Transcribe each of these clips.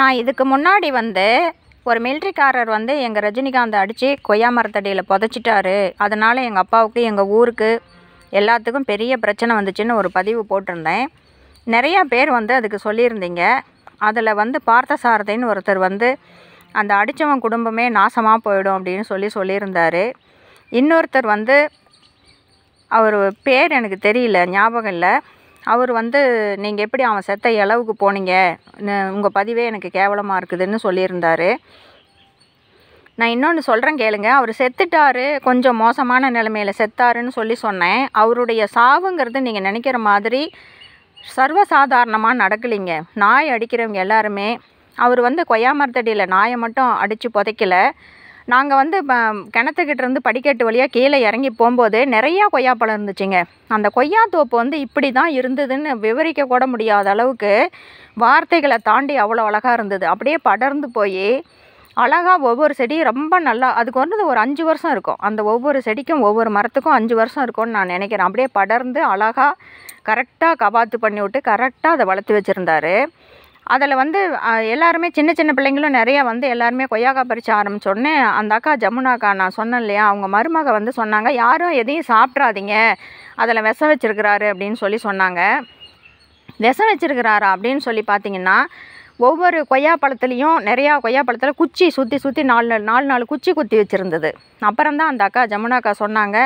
நான் இதுக்கு முன்னாடி வந்து ஒரு மில்ட்ரிக்காரர் வந்து எங்கள் ரஜினிகாந்த் அடித்து கொய்யா மரத்தடியில் புதைச்சிட்டாரு அதனால் எங்கள் அப்பாவுக்கு எங்கள் ஊருக்கு எல்லாத்துக்கும் பெரிய பிரச்சனை வந்துச்சுன்னு ஒரு பதிவு போட்டிருந்தேன் நிறையா பேர் வந்து அதுக்கு சொல்லியிருந்தீங்க அதில் வந்து பார்த்தசாரதின்னு ஒருத்தர் வந்து அந்த அடித்தவன் குடும்பமே நாசமாக போயிடும் அப்படின்னு சொல்லி சொல்லியிருந்தார் இன்னொருத்தர் வந்து அவர் பேர் எனக்கு தெரியல ஞாபகம் இல்லை அவர் வந்து நீங்கள் எப்படி அவன் செத்த இளவுக்கு போனீங்க உங்கள் பதிவே எனக்கு கேவலமாக இருக்குதுன்னு சொல்லியிருந்தார் நான் இன்னொன்று சொல்கிறேன் கேளுங்க அவர் செத்துட்டாரு கொஞ்சம் மோசமான நிலைமையில் செத்தாருன்னு சொல்லி சொன்னேன் அவருடைய சாவுங்கிறது நீங்கள் நினைக்கிற மாதிரி சர்வசாதாரணமாக நடக்கலைங்க நாய் அடிக்கிறவங்க எல்லாருமே அவர் வந்து கொய்யா மரத்தடியில் நாயை மட்டும் அடித்து புதைக்கலை நாங்கள் வந்து கிணத்துக்கிட்டேருந்து படிக்கட்டு வழியாக கீழே இறங்கி போகும்போது நிறையா கொய்யாப்பழம் இருந்துச்சுங்க அந்த கொய்யா தோப்பு வந்து இப்படி தான் இருந்ததுன்னு விவரிக்க கூட முடியாத அளவுக்கு வார்த்தைகளை தாண்டி அவ்வளோ அழகாக இருந்தது அப்படியே படர்ந்து போய் அழகாக ஒவ்வொரு செடியும் ரொம்ப நல்லா அதுக்கு வந்து ஒரு அஞ்சு வருஷம் இருக்கும் அந்த ஒவ்வொரு செடிக்கும் ஒவ்வொரு மரத்துக்கும் அஞ்சு வருஷம் இருக்கும்னு நான் நினைக்கிறேன் அப்படியே படர்ந்து அழகாக கரெக்டாக கபாத்து பண்ணி விட்டு கரெக்டாக அதை வளர்த்து வச்சுருந்தாரு அதில் வந்து எல்லாருமே சின்ன சின்ன பிள்ளைங்களும் நிறையா வந்து எல்லாருமே கொய்யாக்காய் பறித்து ஆரம்பித்த உடனே அந்த அக்கா ஜமுனாக்கா நான் சொன்னேன் இல்லையா அவங்க மருமக வந்து சொன்னாங்க யாரும் எதையும் சாப்பிட்றாதீங்க அதில் விஷம் வச்சுருக்கிறாரு அப்படின்னு சொல்லி சொன்னாங்க விஷம் வச்சுருக்கிறாரா அப்படின்னு சொல்லி பார்த்தீங்கன்னா ஒவ்வொரு கொய்யா பழத்துலேயும் நிறையா கொய்யா பழத்தில் குச்சி சுற்றி சுற்றி நாலு நாலு நாலு குச்சி குத்தி வச்சுருந்தது அப்புறம்தான் அந்த அக்கா ஜமுனாக்கா சொன்னாங்க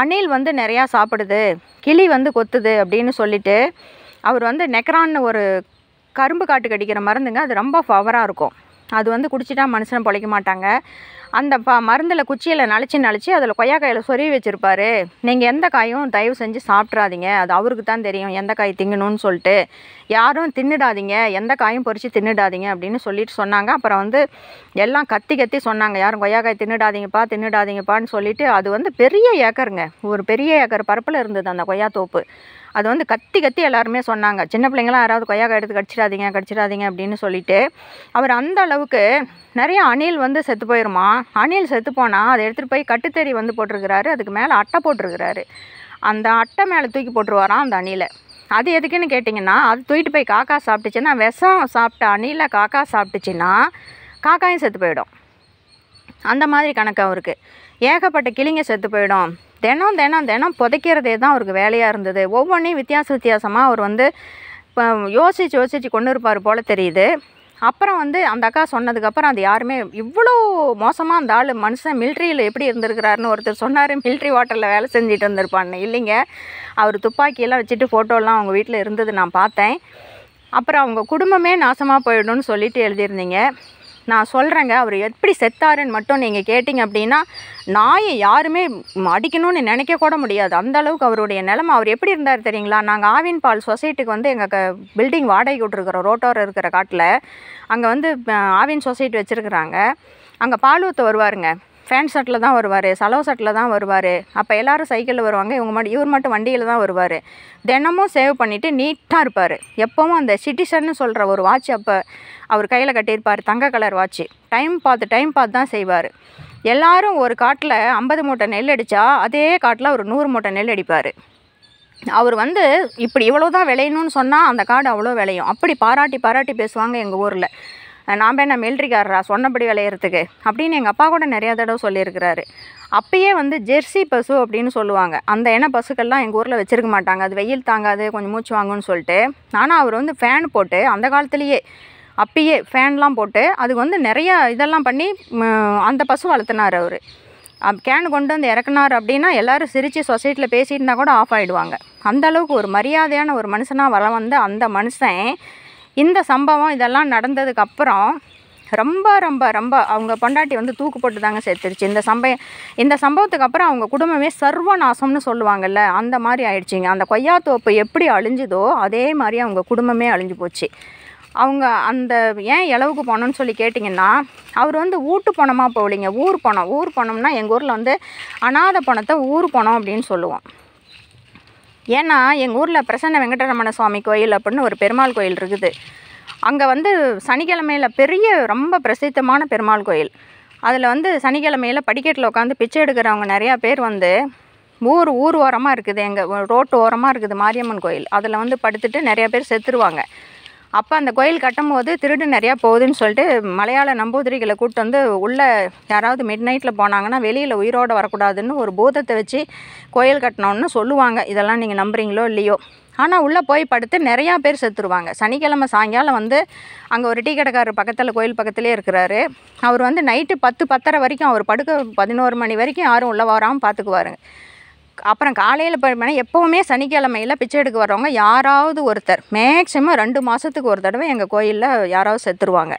அணில் வந்து நிறையா சாப்பிடுது கிளி வந்து கொத்துது அப்படின்னு சொல்லிட்டு அவர் வந்து நெக்ரான்னு ஒரு கரும்பு காட்டு கடிக்கிற மருந்துங்க அது ரொம்ப ஃபவராக இருக்கும் அது வந்து குடிச்சிட்டா மனுஷனை பிழைக்க மாட்டாங்க அந்த ப மருந்தில் குச்சியில் நலிச்சு நலிச்சு அதில் கொய்யாக்காயில் சொருவி வச்சுருப்பாரு நீங்கள் எந்த காயும் தயவு செஞ்சு சாப்பிட்றாதீங்க அது அவருக்கு தான் தெரியும் எந்த காய் திங்கணும்னு சொல்லிட்டு யாரும் தின்னுடாதீங்க எந்த காயும் பொறிச்சு தின்னுடாதீங்க அப்படின்னு சொல்லிட்டு சொன்னாங்க அப்புறம் வந்து எல்லாம் கத்தி கத்தி சொன்னாங்க யாரும் கொய்யாக்காய் தின்னுடாதீங்கப்பா தின்னுடாதீங்கப்பான்னு சொல்லிட்டு அது வந்து பெரிய ஏக்கருங்க ஒரு பெரிய ஏக்கர் பரப்பில் இருந்தது அந்த கொய்யா தோப்பு அது வந்து கத்தி கத்தி எல்லாருமே சொன்னாங்க சின்ன பிள்ளைங்களாம் யாராவது கொய்யாக்காய் எடுத்து கடிச்சிடாதீங்க கடிச்சிடாதீங்க அப்படின்னு சொல்லிட்டு அவர் அந்த அளவுக்கு நிறைய அணில் வந்து செத்து போயிருமா அணில் செத்து போனால் அதை எடுத்துகிட்டு போய் கட்டுத்தறி வந்து போட்டிருக்கிறாரு அதுக்கு மேலே அட்டை போட்டிருக்கிறாரு அந்த அட்டை மேலே தூக்கி போட்டுருவாராம் அந்த அணிலை அது எதுக்குன்னு கேட்டிங்கன்னா அது தூக்கிட்டு போய் காக்கா சாப்பிட்டுச்சுன்னா விஷம் சாப்பிட்ட அணில காக்கா சாப்பிட்டுச்சின்னா காக்காயும் செத்து போயிடும் அந்த மாதிரி கணக்கு அவருக்கு ஏகப்பட்ட கிளிங்க செத்து போயிடும் தினம் தினம் தினம் புதைக்கிறதே தான் அவருக்கு வேலையாக இருந்தது ஒவ்வொன்றையும் வித்தியாச வித்தியாசமாக அவர் வந்து யோசித்து யோசித்து கொண்டு இருப்பார் போல் தெரியுது அப்புறம் வந்து அந்த அக்கா சொன்னதுக்கப்புறம் அது யாருமே இவ்வளோ மோசமாக அந்த ஆள் மனுஷன் மில்ட்ரியில் எப்படி இருந்திருக்கிறாருன்னு ஒருத்தர் சொன்னார் மில்ட்ரி வாட்டரில் வேலை செஞ்சுட்டு இருந்திருப்பான்னு இல்லைங்க அவர் துப்பாக்கியெல்லாம் வச்சுட்டு ஃபோட்டோலாம் அவங்க வீட்டில் இருந்தது நான் பார்த்தேன் அப்புறம் அவங்க குடும்பமே நாசமாக போயிடும்னு சொல்லிட்டு எழுதியிருந்தீங்க நான் சொல்கிறேங்க அவர் எப்படி செத்தாருன்னு மட்டும் நீங்கள் கேட்டிங்க அப்படின்னா நாயை யாருமே அடிக்கணும்னு நினைக்க கூட முடியாது அந்தளவுக்கு அவருடைய நிலமை அவர் எப்படி இருந்தார் தெரியுங்களா நாங்கள் ஆவின் பால் சொசைட்டிக்கு வந்து எங்கள் க பில்டிங் வாடகை விட்டுருக்குறோம் ரோட்டோரம் இருக்கிற காட்டில் அங்கே வந்து ஆவின் சொசைட்டி வச்சுருக்குறாங்க அங்கே பால் ஊற்ற வருவாருங்க ஃபேன் ஷர்ட்டில் தான் வருவார் சலோ ஷர்ட்டில் தான் வருவார் அப்போ எல்லோரும் சைக்கிளில் வருவாங்க இவங்க மட்டும் இவர் மட்டும் வண்டியில் தான் வருவார் தினமும் சேவ் பண்ணிவிட்டு நீட்டாக இருப்பார் எப்போவும் அந்த சிட்டிசன் சொல்கிற ஒரு வாட்ச் அப்போ அவர் கையில் கட்டியிருப்பார் தங்க கலர் வாட்ச் டைம் பார்த்து டைம் பார்த்து தான் செய்வார் எல்லாரும் ஒரு காட்டில் ஐம்பது மூட்டை நெல் அடித்தா அதே காட்டில் அவர் நூறு மூட்டை நெல் அடிப்பார் அவர் வந்து இப்படி இவ்வளோ தான் விளையணும்னு சொன்னால் அந்த காடு அவ்வளோ விளையும் அப்படி பாராட்டி பாராட்டி பேசுவாங்க எங்கள் ஊரில் நாம் என்ன மில்ட்ரிக்காரரா சொன்னபடி விளையிறதுக்கு அப்படின்னு எங்கள் அப்பா கூட நிறையா தடவை சொல்லியிருக்கிறாரு அப்பயே வந்து ஜெர்சி பசு அப்படின்னு சொல்லுவாங்க அந்த என்ன பசுக்கள்லாம் எங்கள் ஊரில் வச்சுருக்க மாட்டாங்க அது வெயில் தாங்காது கொஞ்சம் மூச்சு வாங்குன்னு சொல்லிட்டு ஆனால் அவர் வந்து ஃபேன் போட்டு அந்த காலத்துலேயே அப்பயே ஃபேன்லாம் போட்டு அதுக்கு வந்து நிறையா இதெல்லாம் பண்ணி அந்த பசு வளர்த்தினார் அவர் கேன் கொண்டு வந்து இறக்குனார் அப்படின்னா எல்லோரும் சிரித்து சொசைட்டியில் இருந்தால் கூட ஆஃப் ஆகிடுவாங்க அந்தளவுக்கு ஒரு மரியாதையான ஒரு மனுஷனாக வர வந்த அந்த மனுஷன் இந்த சம்பவம் இதெல்லாம் நடந்ததுக்கப்புறம் ரொம்ப ரொம்ப ரொம்ப அவங்க பொண்டாட்டி வந்து தூக்கு போட்டு தாங்க சேர்த்துருச்சு இந்த சம்ப இந்த சம்பவத்துக்கு அப்புறம் அவங்க குடும்பமே சர்வநாசம்னு சொல்லுவாங்கல்ல அந்த மாதிரி ஆயிடுச்சிங்க அந்த கொய்யா தோப்பு எப்படி அழிஞ்சுதோ அதே மாதிரி அவங்க குடும்பமே அழிஞ்சு போச்சு அவங்க அந்த ஏன் இளவுக்கு போனோம்னு சொல்லி கேட்டிங்கன்னா அவர் வந்து வீட்டு பணமாக போகலிங்க ஊர் பணம் ஊர் போனோம்னா எங்கள் ஊரில் வந்து அனாத பணத்தை ஊர் போனோம் அப்படின்னு சொல்லுவோம் ஏன்னா எங்கள் ஊரில் பிரசன்ன வெங்கடரமண சுவாமி கோயில் அப்படின்னு ஒரு பெருமாள் கோயில் இருக்குது அங்கே வந்து சனிக்கிழமையில் பெரிய ரொம்ப பிரசித்தமான பெருமாள் கோயில் அதில் வந்து சனிக்கிழமையில் படிக்கட்டில் உட்காந்து பிச்சை எடுக்கிறவங்க நிறையா பேர் வந்து ஊர் ஊர் ஓரமாக இருக்குது எங்கள் ரோட்டு ஓரமாக இருக்குது மாரியம்மன் கோயில் அதில் வந்து படுத்துட்டு நிறையா பேர் செத்துருவாங்க அப்போ அந்த கோயில் கட்டும்போது திருடு நிறையா போகுதுன்னு சொல்லிட்டு மலையாள நம்பூதிரிகளை கூப்பிட்டு வந்து உள்ளே யாராவது மிட் நைட்டில் போனாங்கன்னா வெளியில் உயிரோடு வரக்கூடாதுன்னு ஒரு பூதத்தை வச்சு கோயில் கட்டினோன்னு சொல்லுவாங்க இதெல்லாம் நீங்கள் நம்புறீங்களோ இல்லையோ ஆனால் உள்ளே போய் படுத்து நிறையா பேர் செத்துருவாங்க சனிக்கிழமை சாயங்காலம் வந்து அங்கே ஒரு டீ கடைக்காரர் பக்கத்தில் கோயில் பக்கத்துலேயே இருக்கிறாரு அவர் வந்து நைட்டு பத்து பத்தரை வரைக்கும் அவர் படுக்க பதினோரு மணி வரைக்கும் யாரும் உள்ளே வராமல் பார்த்துக்குவாருங்க அப்புறம் காலையில் பார்த்தீங்கன்னா எப்போவுமே சனிக்கிழமையில் பிச்சை எடுக்க வர்றவங்க யாராவது ஒருத்தர் மேக்சிமம் ரெண்டு மாதத்துக்கு ஒரு தடவை எங்கள் கோயிலில் யாராவது செத்துருவாங்க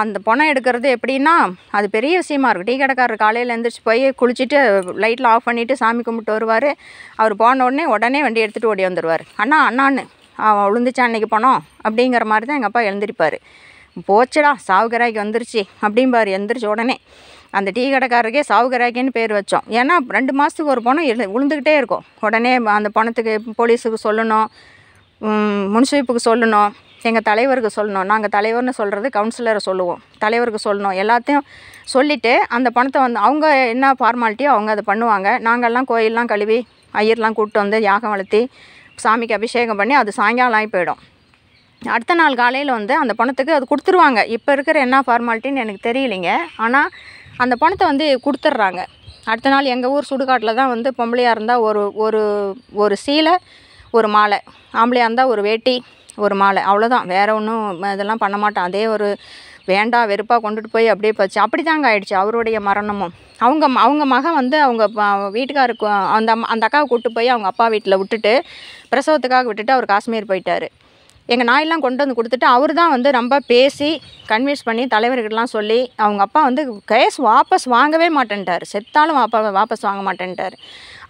அந்த பணம் எடுக்கிறது எப்படின்னா அது பெரிய விஷயமா இருக்கும் டீ கடைக்காரர் காலையில் எழுந்திரிச்சு போய் குளிச்சுட்டு லைட்டில் ஆஃப் பண்ணிவிட்டு சாமி கும்பிட்டு வருவார் அவர் போன உடனே உடனே வண்டி எடுத்துகிட்டு ஓடி வந்துடுவார் அண்ணா அண்ணான்னு அவன் விழுந்துச்சா அன்னைக்கு பணம் அப்படிங்கிற மாதிரி தான் எங்கள் அப்பா எழுந்திருப்பார் போச்சடா சாவுகராய்க்கு வந்துருச்சு அப்படிம்பார் எந்திரிச்சு உடனே அந்த டீ கடைக்காரருக்கே சாவுகராய்க்குன்னு பேர் வச்சோம் ஏன்னா ரெண்டு மாதத்துக்கு ஒரு பணம் எழு விழுந்துக்கிட்டே இருக்கும் உடனே அந்த பணத்துக்கு போலீஸுக்கு சொல்லணும் முன்சிப்புக்கு சொல்லணும் எங்கள் தலைவருக்கு சொல்லணும் நாங்கள் தலைவர்னு சொல்கிறது கவுன்சிலரை சொல்லுவோம் தலைவருக்கு சொல்லணும் எல்லாத்தையும் சொல்லிவிட்டு அந்த பணத்தை வந்து அவங்க என்ன ஃபார்மாலிட்டியோ அவங்க அதை பண்ணுவாங்க நாங்கள்லாம் கோயிலெலாம் கழுவி ஐயர்லாம் கூப்பிட்டு வந்து யாகம் வளர்த்தி சாமிக்கு அபிஷேகம் பண்ணி அது சாயங்காலம் ஆகி போயிடும் அடுத்த நாள் காலையில் வந்து அந்த பணத்துக்கு அது கொடுத்துருவாங்க இப்போ இருக்கிற என்ன ஃபார்மாலிட்டின்னு எனக்கு தெரியலைங்க ஆனால் அந்த பணத்தை வந்து கொடுத்துட்றாங்க அடுத்த நாள் எங்கள் ஊர் சுடுகாட்டில் தான் வந்து பொம்பளையாக இருந்தால் ஒரு ஒரு ஒரு சீலை ஒரு மாலை ஆம்பளையாக இருந்தால் ஒரு வேட்டி ஒரு மாலை அவ்வளோதான் வேறு ஒன்றும் இதெல்லாம் பண்ண மாட்டோம் அதே ஒரு வேண்டாம் வெறுப்பாக கொண்டுட்டு போய் அப்படியே போச்சு அப்படி தாங்க ஆயிடுச்சு அவருடைய மரணமும் அவங்க அவங்க மகன் வந்து அவங்க வீட்டுக்காருக்கு அந்த அந்த அக்காவை கூப்பிட்டு போய் அவங்க அப்பா வீட்டில் விட்டுட்டு பிரசவத்துக்காக விட்டுட்டு அவர் காஷ்மீர் போயிட்டார் எங்கள் நாயெல்லாம் கொண்டு வந்து கொடுத்துட்டு அவர் தான் வந்து ரொம்ப பேசி கன்வின்ஸ் பண்ணி தலைவர்கிட்டலாம் சொல்லி அவங்க அப்பா வந்து கேஸ் வாபஸ் வாங்கவே மாட்டேன்ட்டார் செத்தாலும் வாப்பா வாபஸ் வாங்க மாட்டேன்ட்டார்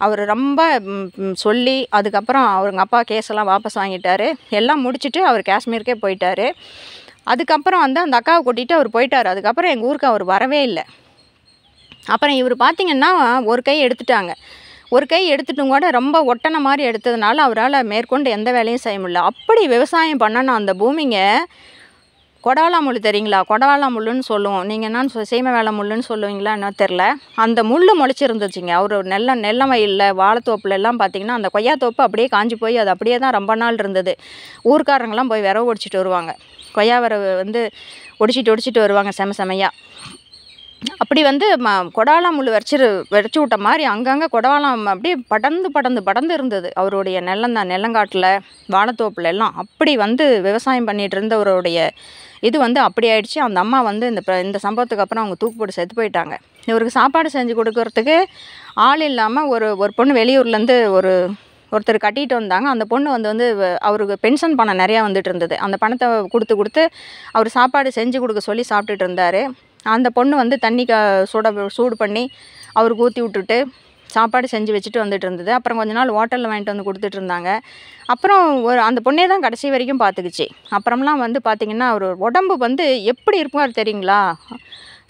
அவர் ரொம்ப சொல்லி அதுக்கப்புறம் அவருங்க அப்பா கேஸெல்லாம் வாபஸ் வாங்கிட்டார் எல்லாம் முடிச்சுட்டு அவர் காஷ்மீருக்கே போயிட்டார் அதுக்கப்புறம் வந்து அந்த அக்காவை கூட்டிகிட்டு அவர் போயிட்டார் அதுக்கப்புறம் எங்கள் ஊருக்கு அவர் வரவே இல்லை அப்புறம் இவர் பார்த்திங்கன்னா ஒரு கை எடுத்துட்டாங்க ஒரு கை எடுத்துட்டும் கூட ரொம்ப ஒட்டனை மாதிரி எடுத்ததுனால அவரால் மேற்கொண்டு எந்த வேலையும் செய்ய முடியல அப்படி விவசாயம் பண்ணணும் அந்த பூமிங்க கொடவாளா முள் தெரியுங்களா கொடவாளா முள்ளுன்னு சொல்லுவோம் நீங்கள் என்ன சீம வேலை முள்ளுன்னு சொல்லுவீங்களா என்ன தெரில அந்த முள் முளைச்சிருந்துச்சுங்க அவர் நெல்ல நெல்ல மயிலில் வாழைத்தோப்பில் எல்லாம் பார்த்தீங்கன்னா அந்த கொய்யாத்தோப்பு அப்படியே காஞ்சி போய் அது அப்படியே தான் ரொம்ப நாள் இருந்தது ஊர்க்காரங்களாம் போய் விரவு ஒடிச்சிட்டு வருவாங்க கொய்யா விரவு வந்து ஒடிச்சிட்டு ஒடிச்சிட்டு வருவாங்க செம செமையாக அப்படி வந்து ம கொடாலாம் முள் வரைச்சிரு வரைச்சி விட்ட மாதிரி அங்கங்கே கொடாலாம் அப்படியே படர்ந்து படர்ந்து படர்ந்து இருந்தது அவருடைய தான் நிலங்காட்டில் வாழைத்தோப்பில் எல்லாம் அப்படி வந்து விவசாயம் பண்ணிகிட்டு இருந்தவருடைய இது வந்து அப்படி ஆயிடுச்சு அந்த அம்மா வந்து இந்த இந்த சம்பவத்துக்கு அப்புறம் அவங்க தூக்கு போட்டு செத்து போயிட்டாங்க இவருக்கு சாப்பாடு செஞ்சு கொடுக்கறதுக்கு ஆள் இல்லாமல் ஒரு ஒரு பொண்ணு வெளியூர்லேருந்து ஒரு ஒருத்தர் கட்டிகிட்டு வந்தாங்க அந்த பொண்ணு வந்து வந்து அவருக்கு பென்ஷன் பணம் நிறையா வந்துட்டு இருந்தது அந்த பணத்தை கொடுத்து கொடுத்து அவர் சாப்பாடு செஞ்சு கொடுக்க சொல்லி சாப்பிட்டுட்டு இருந்தார் அந்த பொண்ணு வந்து தண்ணி க சூட சூடு பண்ணி அவர் ஊற்றி விட்டுட்டு சாப்பாடு செஞ்சு வச்சுட்டு வந்துட்டு இருந்தது அப்புறம் கொஞ்ச நாள் ஹோட்டலில் வாங்கிட்டு வந்து கொடுத்துட்டு இருந்தாங்க அப்புறம் ஒரு அந்த பொண்ணே தான் கடைசி வரைக்கும் பார்த்துக்குச்சு அப்புறம்லாம் வந்து பார்த்திங்கன்னா அவர் உடம்பு வந்து எப்படி இருப்பார் தெரியுங்களா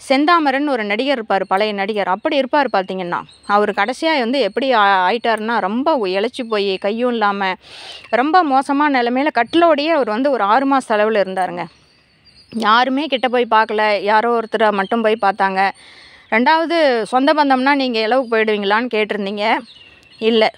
செந்தாமரன் ஒரு நடிகர் இருப்பார் பழைய நடிகர் அப்படி இருப்பார் பார்த்திங்கன்னா அவர் கடைசியாக வந்து எப்படி ஆயிட்டாருன்னா ரொம்ப இழைச்சி போய் கையும் இல்லாமல் ரொம்ப மோசமான நிலமையில கட்டிலோடையே அவர் வந்து ஒரு ஆறு மாத செலவில் இருந்தாருங்க யாருமே கிட்ட போய் பார்க்கல யாரோ ஒருத்தரை மட்டும் போய் பார்த்தாங்க ரெண்டாவது சொந்த பந்தம்னா நீங்கள் இளவுக்கு போயிடுவீங்களான்னு கேட்டிருந்தீங்க இல்லை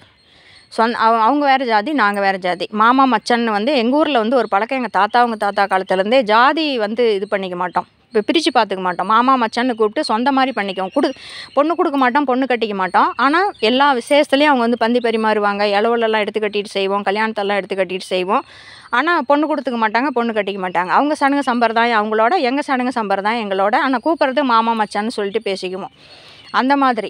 சொந் அவங்க வேறு ஜாதி நாங்கள் வேறு ஜாதி மாமா மச்சன் வந்து எங்கள் ஊரில் வந்து ஒரு பழக்கம் எங்கள் தாத்தா அவங்க தாத்தா காலத்துலேருந்தே ஜாதி வந்து இது பண்ணிக்க மாட்டோம் இப்போ பிரித்து பார்த்துக்க மாட்டோம் மாமா மச்சான்னு கூப்பிட்டு சொந்த மாதிரி பண்ணிக்குவோம் கொடு பொண்ணு கொடுக்க மாட்டோம் பொண்ணு கட்டிக்க மாட்டோம் ஆனால் எல்லா விசேஷத்துலேயும் அவங்க வந்து பந்தி பரிமாறுவாங்க இளவுலலாம் எடுத்து கட்டிட்டு செய்வோம் கல்யாணத்தெல்லாம் எடுத்து கட்டிட்டு செய்வோம் ஆனால் பொண்ணு கொடுத்துக்க மாட்டாங்க பொண்ணு கட்டிக்க மாட்டாங்க அவங்க சடங்க சம்பிரதாயம் அவங்களோட எங்கள் சடங்கு சம்பிரதாயம் எங்களோட ஆனால் கூப்பிட்றது மாமா மச்சான்னு சொல்லிட்டு பேசிக்குவோம் அந்த மாதிரி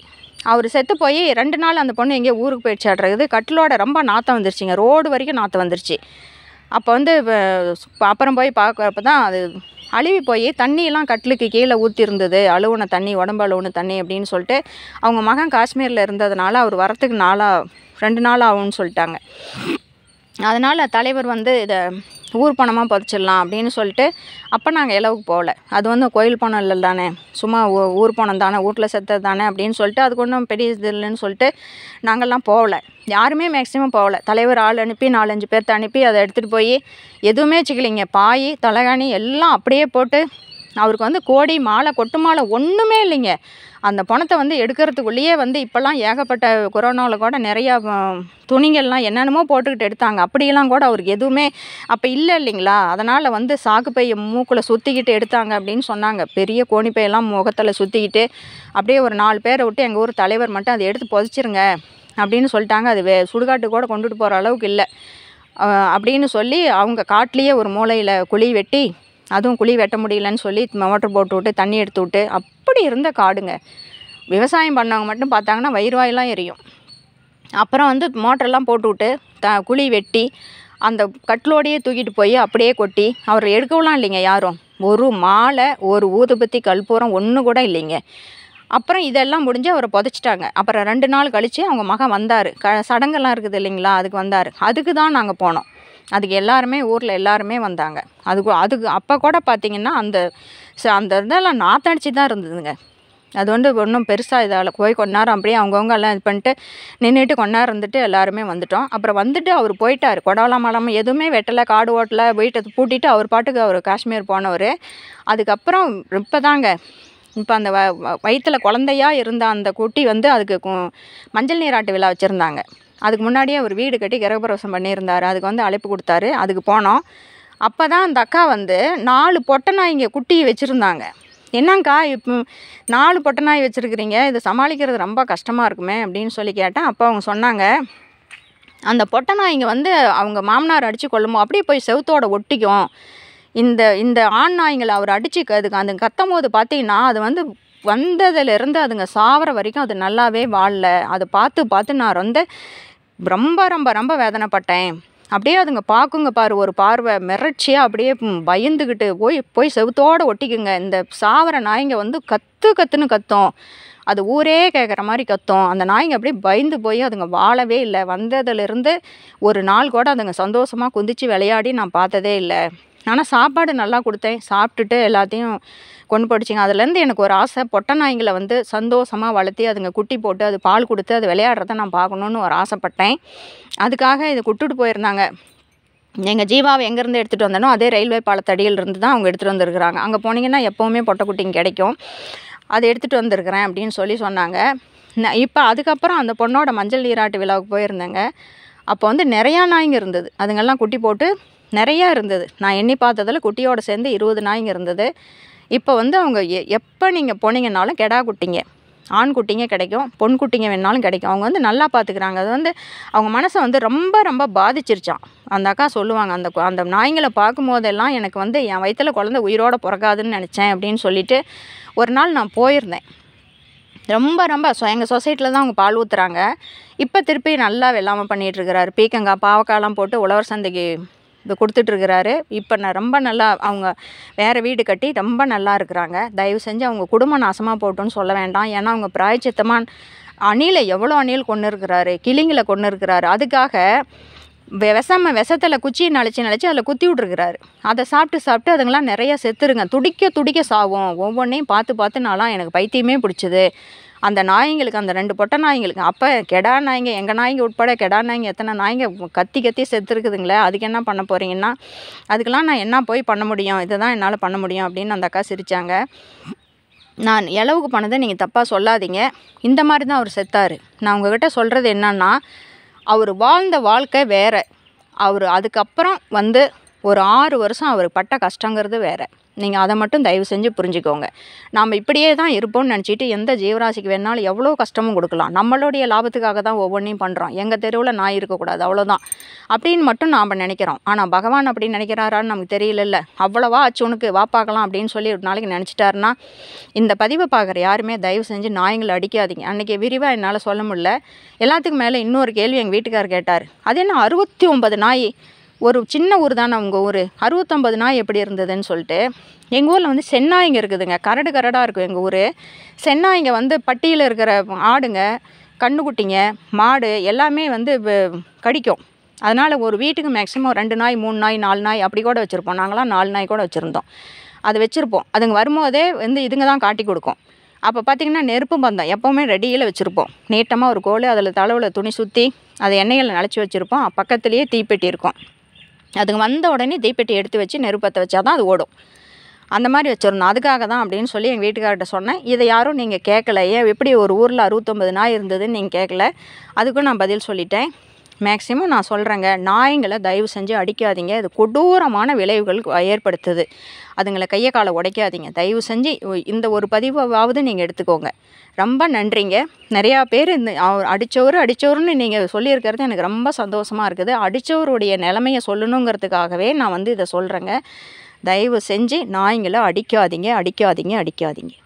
அவர் செத்து போய் ரெண்டு நாள் அந்த பொண்ணு எங்கேயோ ஊருக்கு ஆடுறது கட்டிலோட ரொம்ப நாற்றம் வந்துருச்சுங்க ரோடு வரைக்கும் நாற்றம் வந்துருச்சு அப்போ வந்து அப்புறம் போய் பார்க்குறப்ப தான் அது அழுவி போய் தண்ணியெல்லாம் கட்டிலுக்கு கீழே ஊற்றிருந்தது அழுவுன தண்ணி உடம்பு அழுவுன தண்ணி அப்படின்னு சொல்லிட்டு அவங்க மகன் காஷ்மீரில் இருந்ததுனால அவர் வரத்துக்கு நாளாக ரெண்டு நாள் ஆகும்னு சொல்லிட்டாங்க அதனால் தலைவர் வந்து இதை ஊர் பணமாக புதைச்சிடலாம் அப்படின்னு சொல்லிட்டு அப்போ நாங்கள் இலவுக்கு போகல அது வந்து கோயில் பணம் இல்லை தானே சும்மா ஊர் பணம் தானே வீட்டில் செத்தது தானே அப்படின்னு சொல்லிட்டு அதுக்கு ஒன்றும் பெரிய இது இல்லைன்னு சொல்லிட்டு நாங்கள்லாம் போகல யாருமே மேக்ஸிமம் போகல தலைவர் ஆள் அனுப்பி நாலஞ்சு பேர்த்த அனுப்பி அதை எடுத்துகிட்டு போய் எதுவுமே வச்சுக்கலிங்க பாய் தலைகாணி எல்லாம் அப்படியே போட்டு அவருக்கு வந்து கோடி மாலை கொட்டு மாலை ஒன்றுமே இல்லைங்க அந்த பணத்தை வந்து எடுக்கிறதுக்குள்ளேயே வந்து இப்போல்லாம் ஏகப்பட்ட கொரோனாவில் கூட நிறையா துணிகள்லாம் என்னென்னமோ போட்டுக்கிட்டு எடுத்தாங்க அப்படியெல்லாம் கூட அவருக்கு எதுவுமே அப்போ இல்லை இல்லைங்களா அதனால் வந்து சாக்கு பையை மூக்கில் சுற்றிக்கிட்டு எடுத்தாங்க அப்படின்னு சொன்னாங்க பெரிய கோணிப்பையெல்லாம் முகத்தில் சுற்றிக்கிட்டு அப்படியே ஒரு நாலு பேரை விட்டு எங்கள் ஊர் தலைவர் மட்டும் அதை எடுத்து புதைச்சிருங்க அப்படின்னு சொல்லிட்டாங்க அது வே சுடுகாட்டு கூட கொண்டுட்டு போகிற அளவுக்கு இல்லை அப்படின்னு சொல்லி அவங்க காட்டிலேயே ஒரு மூளையில் குழி வெட்டி அதுவும் குழி வெட்ட முடியலன்னு சொல்லி மோட்டர் போட்டு விட்டு தண்ணி எடுத்து விட்டு அப்படி இருந்த காடுங்க விவசாயம் பண்ணவங்க மட்டும் பார்த்தாங்கன்னா வயிறுவாயெல்லாம் எரியும் அப்புறம் வந்து மோட்டர்லாம் போட்டு விட்டு த குழி வெட்டி அந்த கட்டிலோடையே தூக்கிட்டு போய் அப்படியே கொட்டி அவர் எடுக்கவெல்லாம் இல்லைங்க யாரும் ஒரு மாலை ஒரு ஊதுபத்தி கற்பூரம் ஒன்று கூட இல்லைங்க அப்புறம் இதெல்லாம் முடிஞ்சு அவரை புதைச்சிட்டாங்க அப்புறம் ரெண்டு நாள் கழித்து அவங்க மகன் வந்தார் க சடங்கெல்லாம் இருக்குது இல்லைங்களா அதுக்கு வந்தார் அதுக்கு தான் நாங்கள் போனோம் அதுக்கு எல்லாருமே ஊரில் எல்லாருமே வந்தாங்க அதுக்கு அதுக்கு அப்போ கூட பார்த்திங்கன்னா அந்த அந்த இதெல்லாம் நாத்தடிச்சு தான் இருந்ததுங்க அது வந்து ஒன்றும் பெருசாக இதால் போய் கொஞ்ச நேரம் அப்படியே அவங்கவுங்க எல்லாம் இது பண்ணிட்டு நின்றுட்டு கொஞ்ச நேரம் இருந்துட்டு எல்லாருமே வந்துட்டோம் அப்புறம் வந்துட்டு அவர் போயிட்டார் கொடவலாம் மலம் எதுவுமே வெட்டலை காடு ஓட்டலை வீட்டை பூட்டிட்டு அவர் பாட்டுக்கு அவர் காஷ்மீர் போனவர் அதுக்கப்புறம் இப்போ தாங்க இப்போ அந்த வ வயிற்றில் குழந்தையாக இருந்த அந்த குட்டி வந்து அதுக்கு மஞ்சள் நீராட்டு விழா வச்சுருந்தாங்க அதுக்கு முன்னாடியே ஒரு வீடு கட்டி கிரகபிரவேசம் பண்ணியிருந்தார் அதுக்கு வந்து அழைப்பு கொடுத்தாரு அதுக்கு போனோம் அப்போ தான் அந்த அக்கா வந்து நாலு பொட்டநாய் இங்கே குட்டியை வச்சுருந்தாங்க என்னங்கக்கா இப்போ நாலு பொட்டநாய் வச்சுருக்கிறீங்க இது சமாளிக்கிறது ரொம்ப கஷ்டமாக இருக்குமே அப்படின்னு சொல்லி கேட்டேன் அப்போ அவங்க சொன்னாங்க அந்த பொட்டநாய்ங்க வந்து அவங்க மாமனார் அடித்து கொள்ளுமோ அப்படியே போய் செவுத்தோட ஒட்டிக்கும் இந்த இந்த ஆண் நாய்ங்களை அவர் அடித்து அதுக்கு அந்த கத்தும் போது பார்த்தீங்கன்னா அது வந்து வந்ததுலேருந்து அதுங்க சாவர வரைக்கும் அது நல்லாவே வாழல அதை பார்த்து பார்த்து நான் ரொம்ப ரொம்ப ரொம்ப ரொம்ப வேதனைப்பட்டேன் அப்படியே அதுங்க பார்க்குங்க பாரு ஒரு பார்வை மிரட்சியாக அப்படியே பயந்துக்கிட்டு போய் போய் செவுத்தோடு ஒட்டிக்குங்க இந்த சாவர நாய்ங்க வந்து கத்து கத்துன்னு கத்தும் அது ஊரே கேட்குற மாதிரி கத்தும் அந்த நாய்ங்க அப்படியே பயந்து போய் அதுங்க வாழவே இல்லை வந்ததுலேருந்து ஒரு நாள் கூட அதுங்க சந்தோஷமாக குந்திச்சு விளையாடி நான் பார்த்ததே இல்லை ஆனால் சாப்பாடு நல்லா கொடுத்தேன் சாப்பிட்டுட்டு எல்லாத்தையும் கொண்டு போடுச்சிங்க அதுலேருந்து எனக்கு ஒரு ஆசை பொட்டை நாய்களை வந்து சந்தோஷமாக வளர்த்தி அதுங்க குட்டி போட்டு அது பால் கொடுத்து அது விளையாடுறத நான் பார்க்கணுன்னு ஒரு ஆசைப்பட்டேன் அதுக்காக இதை கொடுத்துட்டு போயிருந்தாங்க எங்கள் ஜீவாவை எங்கேருந்து எடுத்துகிட்டு வந்தனோ அதே ரயில்வே பாலத்தடியில் இருந்து தான் அவங்க எடுத்துகிட்டு வந்திருக்கிறாங்க அங்கே போனீங்கன்னா எப்போவுமே குட்டிங்க கிடைக்கும் அதை எடுத்துகிட்டு வந்திருக்கிறேன் அப்படின்னு சொல்லி சொன்னாங்க இப்போ அதுக்கப்புறம் அந்த பொண்ணோட மஞ்சள் நீராட்டு விழாவுக்கு போயிருந்தேங்க அப்போ வந்து நிறையா நாய்ங்க இருந்தது அதுங்கெல்லாம் குட்டி போட்டு நிறையா இருந்தது நான் எண்ணி பார்த்ததில் குட்டியோடு சேர்ந்து இருபது நாய்ங்க இருந்தது இப்போ வந்து அவங்க எப்போ நீங்கள் போனீங்கன்னாலும் கெடா குட்டிங்க ஆண் குட்டிங்க கிடைக்கும் பொன் குட்டிங்க வேணாலும் கிடைக்கும் அவங்க வந்து நல்லா பார்த்துக்கிறாங்க அது வந்து அவங்க மனசை வந்து ரொம்ப ரொம்ப பாதிச்சிருச்சான் அந்த அக்கா சொல்லுவாங்க அந்த அந்த நாய்ங்களை பார்க்கும் போதெல்லாம் எனக்கு வந்து என் வயிற்றில் குழந்த உயிரோடு பிறக்காதுன்னு நினச்சேன் அப்படின்னு சொல்லிட்டு ஒரு நாள் நான் போயிருந்தேன் ரொம்ப ரொம்ப ஸோ எங்கள் சொசைட்டியில் தான் அவங்க பால் ஊற்றுறாங்க இப்போ திருப்பி நல்லா வெள்ளாமல் பண்ணிகிட்ருக்கிறாரு பீக்கங்காய் பாவக்காயெலாம் போட்டு உழவர் சந்தைக்கு இது கொடுத்துட்ருக்கிறாரு இப்போ நான் ரொம்ப நல்லா அவங்க வேறு வீடு கட்டி ரொம்ப நல்லா இருக்கிறாங்க தயவு செஞ்சு அவங்க குடும்பம் நாசமாக போட்டோன்னு சொல்ல வேண்டாம் ஏன்னா அவங்க பிராயச்சித்தமாக அணிலை எவ்வளோ அணில் கொண்டு இருக்கிறாரு கிளிங்களை கொண்டு இருக்கிறாரு அதுக்காக விவசாயம் விஷத்தில் குச்சியை நினச்சி நினச்சி அதில் குத்தி விட்ருக்கிறாரு அதை சாப்பிட்டு சாப்பிட்டு அதுங்களாம் நிறையா செத்துருங்க துடிக்க துடிக்க சாவும் ஒவ்வொன்றையும் பார்த்து பார்த்து நாளாம் எனக்கு பைத்தியமே பிடிச்சிது அந்த நாய்ங்களுக்கு அந்த ரெண்டு பொட்டை நாய்ங்களுக்கு அப்போ கெடா நாய்ங்க எங்கள் நாய்ங்க உட்பட கெடா நாய்ங்க எத்தனை நாய்ங்க கத்தி கத்தி செத்துருக்குதுங்களே அதுக்கு என்ன பண்ண போகிறீங்கன்னா அதுக்கெலாம் நான் என்ன போய் பண்ண முடியும் இதை தான் என்னால் பண்ண முடியும் அப்படின்னு அந்த அக்கா சிரித்தாங்க நான் இளவுக்கு பண்ணதை நீங்கள் தப்பாக சொல்லாதீங்க இந்த மாதிரி தான் அவர் செத்தார் நான் உங்ககிட்ட சொல்கிறது என்னன்னா அவர் வாழ்ந்த வாழ்க்கை வேறு அவர் அதுக்கப்புறம் வந்து ஒரு ஆறு வருஷம் அவர் பட்ட கஷ்டங்கிறது வேறு நீங்கள் அதை மட்டும் தயவு செஞ்சு புரிஞ்சுக்கோங்க நாம் இப்படியே தான் இருப்போம்னு நினச்சிட்டு எந்த ஜீவராசிக்கு வேணாலும் எவ்வளோ கஷ்டமும் கொடுக்கலாம் நம்மளுடைய லாபத்துக்காக தான் ஒவ்வொன்றையும் பண்ணுறோம் எங்கள் தெருவில் நான் இருக்கக்கூடாது அவ்வளோதான் அப்படின்னு மட்டும் நாம் நினைக்கிறோம் ஆனால் பகவான் அப்படி நினைக்கிறாரான்னு நமக்கு தெரியல ஆச்சு உனக்கு வா பார்க்கலாம் அப்படின்னு சொல்லி ஒரு நாளைக்கு நினச்சிட்டாருன்னா இந்த பதிவை பார்க்குற யாருமே தயவு செஞ்சு நாயங்களை அடிக்காதீங்க அன்றைக்கி விரிவாக என்னால் சொல்ல முடியல எல்லாத்துக்கும் மேலே இன்னொரு கேள்வி எங்கள் வீட்டுக்கார் கேட்டார் அது என்ன அறுபத்தி ஒன்பது நாய் ஒரு சின்ன ஊர் தானே உங்கள் ஊர் அறுபத்தொம்பது நாய் எப்படி இருந்ததுன்னு சொல்லிட்டு எங்கள் ஊரில் வந்து சென்னாய்ங்க இருக்குதுங்க கரடு கரடாக இருக்கும் எங்கள் ஊர் சென்னாய்ங்க வந்து பட்டியில் இருக்கிற ஆடுங்க கண்ணுக்குட்டிங்க மாடு எல்லாமே வந்து கடிக்கும் அதனால் ஒரு வீட்டுக்கு மேக்ஸிமம் ரெண்டு நாய் மூணு நாய் நாலு நாய் அப்படி கூட வச்சுருப்போம் நாங்களாம் நாலு நாய் கூட வச்சுருந்தோம் அது வச்சுருப்போம் அதுங்க வரும்போதே வந்து இதுங்க தான் காட்டி கொடுக்கும் அப்போ பார்த்திங்கன்னா நெருப்பு பந்தம் எப்போவுமே ரெடியில் வச்சுருப்போம் நீட்டமாக ஒரு கோல் அதில் தளவில் துணி சுற்றி அதை எண்ணெயில் நினச்சி வச்சுருப்போம் பக்கத்துலேயே தீப்பெட்டி இருக்கும் அதுங்க வந்த உடனே தீப்பெட்டி எடுத்து வச்சு நெருப்பத்தை வச்சா தான் அது ஓடும் அந்த மாதிரி வச்சிடணும் அதுக்காக தான் அப்படின்னு சொல்லி எங்கள் வீட்டுக்கார்ட்ட சொன்னேன் இதை யாரும் நீங்கள் கேட்கல ஏன் எப்படி ஒரு ஊரில் அறுபத்தொம்பது நாய் இருந்ததுன்னு நீங்கள் கேட்கல அதுக்கும் நான் பதில் சொல்லிட்டேன் மேக்ஸிமம் நான் சொல்கிறேங்க நாய்ங்களை தயவு செஞ்சு அடிக்காதீங்க அது கொடூரமான விளைவுகள் ஏற்படுத்துது அதுங்களை கையை காலை உடைக்காதீங்க தயவு செஞ்சு இந்த ஒரு பதிவாவது நீங்கள் எடுத்துக்கோங்க ரொம்ப நன்றிங்க நிறையா பேர் இந்த அடித்தவர் அடித்தவருன்னு நீங்கள் சொல்லியிருக்கிறது எனக்கு ரொம்ப சந்தோஷமாக இருக்குது அடித்தவருடைய நிலமையை சொல்லணுங்கிறதுக்காகவே நான் வந்து இதை சொல்கிறேங்க தயவு செஞ்சு நாய்ங்களை அடிக்காதீங்க அடிக்காதீங்க அடிக்காதீங்க